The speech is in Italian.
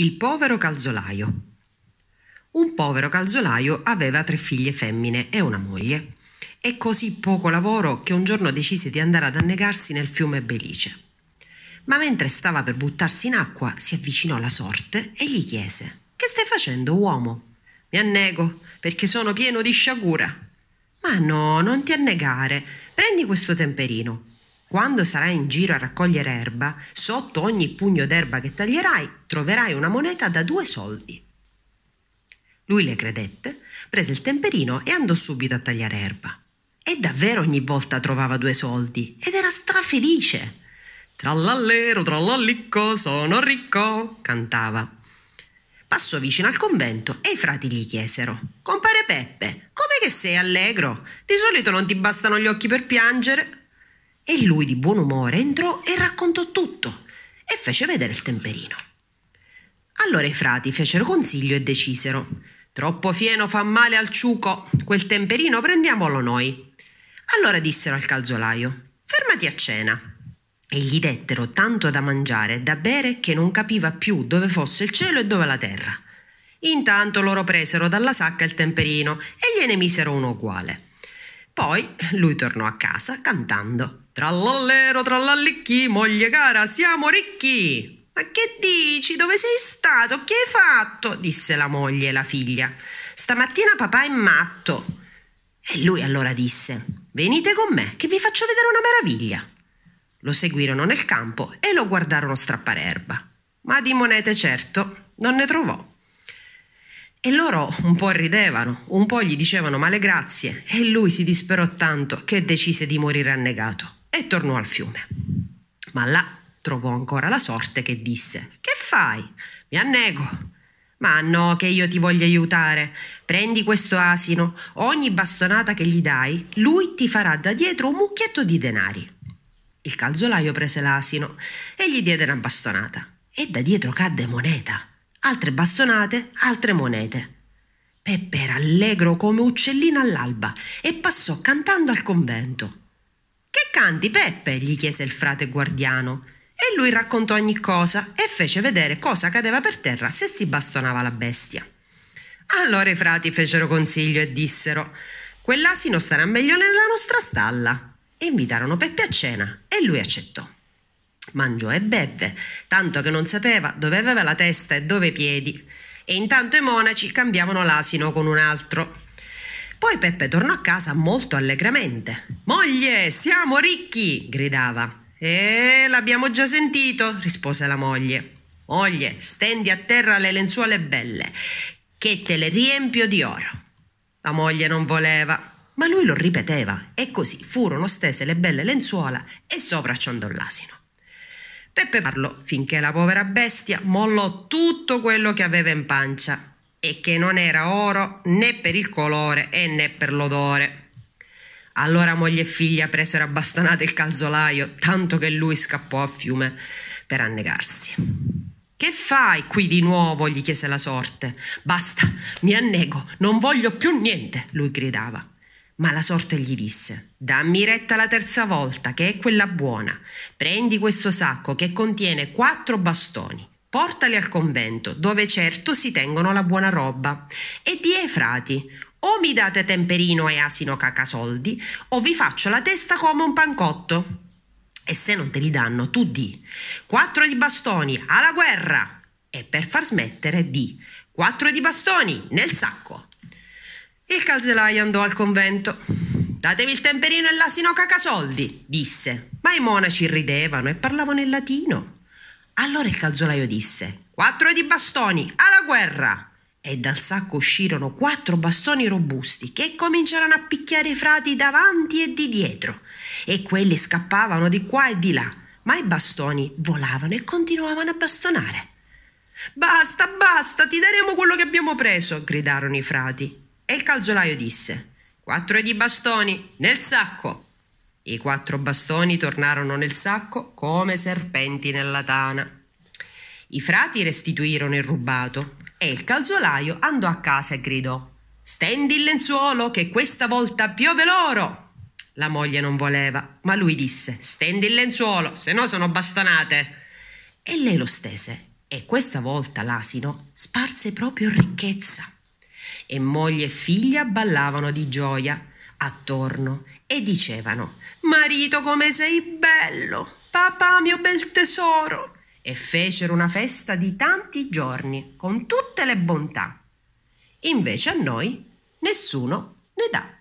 Il povero calzolaio. Un povero calzolaio aveva tre figlie femmine e una moglie e così poco lavoro che un giorno decise di andare ad annegarsi nel fiume Belice. Ma mentre stava per buttarsi in acqua si avvicinò la sorte e gli chiese Che stai facendo, uomo? Mi annego perché sono pieno di sciagura. Ma no, non ti annegare. Prendi questo temperino. Quando sarai in giro a raccogliere erba, sotto ogni pugno d'erba che taglierai troverai una moneta da due soldi. Lui le credette, prese il temperino e andò subito a tagliare erba. E davvero ogni volta trovava due soldi ed era strafelice. Trallallero, trallallicco, sono ricco, cantava. Passò vicino al convento e i frati gli chiesero: Compare Peppe, com'è che sei allegro? Di solito non ti bastano gli occhi per piangere? E lui di buon umore entrò e raccontò tutto e fece vedere il temperino. Allora i frati fecero consiglio e decisero: Troppo fieno fa male al ciuco, quel temperino prendiamolo noi. Allora dissero al calzolaio: Fermati a cena. E gli dettero tanto da mangiare e da bere che non capiva più dove fosse il cielo e dove la terra. Intanto loro presero dalla sacca il temperino e gliene misero uno uguale. Poi lui tornò a casa cantando. Trallollero, trallallicchi, moglie cara, siamo ricchi. Ma che dici? Dove sei stato? Che hai fatto? disse la moglie e la figlia. Stamattina papà è matto. E lui allora disse: Venite con me, che vi faccio vedere una meraviglia. Lo seguirono nel campo e lo guardarono strappare erba. Ma di monete certo non ne trovò. E loro un po' ridevano, un po' gli dicevano male grazie, e lui si disperò tanto che decise di morire annegato e tornò al fiume. Ma là trovò ancora la sorte che disse: Che fai? Mi annego. Ma no, che io ti voglio aiutare. Prendi questo asino, ogni bastonata che gli dai, lui ti farà da dietro un mucchietto di denari. Il calzolaio prese l'asino e gli diede una bastonata. E da dietro cadde moneta. Altre bastonate, altre monete. Peppe era allegro come uccellino all'alba e passò cantando al convento. Che canti, Peppe? gli chiese il frate guardiano. E lui raccontò ogni cosa e fece vedere cosa cadeva per terra se si bastonava la bestia. Allora i frati fecero consiglio e dissero: Quell'asino starà meglio nella nostra stalla. E invitarono Peppe a cena e lui accettò. Mangiò e bevve, tanto che non sapeva dove aveva la testa e dove i piedi. E intanto i monaci cambiavano l'asino con un altro. Poi Peppe tornò a casa molto allegramente. Moglie, siamo ricchi! gridava. Eh, l'abbiamo già sentito, rispose la moglie. Moglie, stendi a terra le lenzuole belle, che te le riempio di oro. La moglie non voleva, ma lui lo ripeteva e così furono stese le belle lenzuola e sopra ciondò l'asino. Peppe parlò finché la povera bestia mollò tutto quello che aveva in pancia e che non era oro né per il colore e né per l'odore. Allora moglie e figlia presero a bastonate il calzolaio, tanto che lui scappò a fiume per annegarsi. Che fai qui di nuovo? gli chiese la sorte. Basta, mi annego, non voglio più niente, lui gridava. Ma la sorte gli disse: Dammi retta la terza volta, che è quella buona. Prendi questo sacco che contiene quattro bastoni. Portali al convento, dove certo si tengono la buona roba. E di ai frati, o mi date temperino e asino cacasoldi, o vi faccio la testa come un pancotto. E se non te li danno, tu di quattro di bastoni alla guerra. E per far smettere, di quattro di bastoni nel sacco. Il calzelaio andò al convento. Datemi il temperino e l'asino cacasoldi, disse. Ma i monaci ridevano e parlavano in latino. Allora il calzolaio disse: Quattro di bastoni, alla guerra! E dal sacco uscirono quattro bastoni robusti che cominciarono a picchiare i frati davanti e di dietro. E quelli scappavano di qua e di là, ma i bastoni volavano e continuavano a bastonare. Basta, basta, ti daremo quello che abbiamo preso, gridarono i frati. E il calzolaio disse: Quattro di bastoni, nel sacco! I quattro bastoni tornarono nel sacco come serpenti nella tana. I frati restituirono il rubato e il calzolaio andò a casa e gridò Stendi il lenzuolo che questa volta piove l'oro. La moglie non voleva, ma lui disse Stendi il lenzuolo, se no sono bastonate. E lei lo stese e questa volta l'asino sparse proprio ricchezza. E moglie e figlia ballavano di gioia attorno e dicevano Marito come sei bello, papà mio bel tesoro, e fecero una festa di tanti giorni con tutte le bontà. Invece a noi nessuno ne dà.